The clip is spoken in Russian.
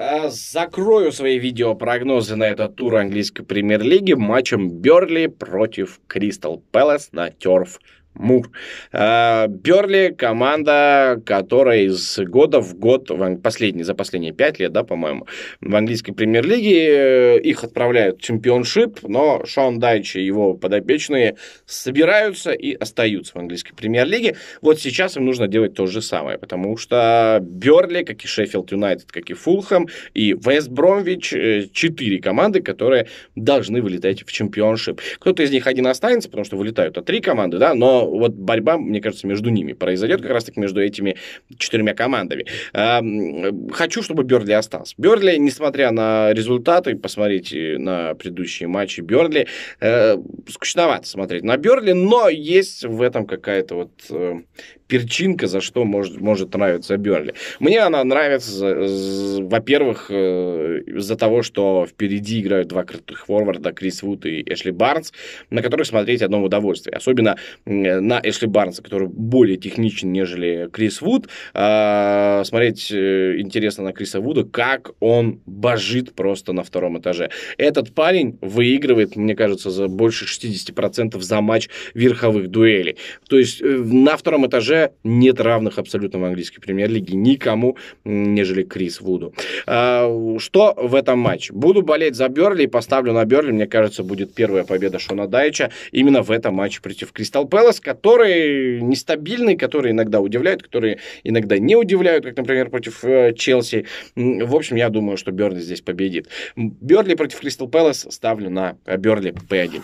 Э, закрою свои видеопрогнозы на этот тур английской премьер-лиги матчем Берли против Кристал Пэлас на Терф Мур. А, Берли – команда, которая из года в год, последний, за последние пять лет, да, по-моему, в английской премьер-лиге э, их отправляют в чемпионшип, но Шон Дайч и его подопечные собираются и остаются в английской премьер-лиге. Вот сейчас им нужно делать то же самое, потому что Берли, как и Шеффилд Юнайтед, как и Фулхэм, и Вест Бромвич э, – четыре команды, которые должны вылетать в чемпионшип. Кто-то из них один останется, потому что вылетают а три команды, да, но вот борьба, мне кажется, между ними произойдет как раз-таки между этими четырьмя командами. А, хочу, чтобы Берли остался. Берли, несмотря на результаты, посмотрите на предыдущие матчи Берли, э, скучновато смотреть на Берли, но есть в этом какая-то вот э, перчинка, за что может, может нравиться Берли. Мне она нравится, во-первых, э, из-за того, что впереди играют два крутых форварда, Крис Вуд и Эшли Барнс, на которых смотреть одно удовольствие. Особенно на Эшли Барнса, который более техничен, нежели Крис Вуд. А, смотреть э, интересно на Криса Вуда, как он божит просто на втором этаже. Этот парень выигрывает, мне кажется, за больше 60% за матч верховых дуэлей. То есть э, на втором этаже нет равных абсолютно в английской премьер-лиге никому, нежели Крис Вуду. А, что в этом матче? Буду болеть за Берли и поставлю на Берли, мне кажется, будет первая победа Шона Дайча именно в этом матче против Кристал Пэлас процесс, который нестабильный, который иногда удивляет, который иногда не удивляют, как, например, против э, Челси. В общем, я думаю, что Берли здесь победит. Берли против Кристал Пэлас ставлю на э, Берли P1.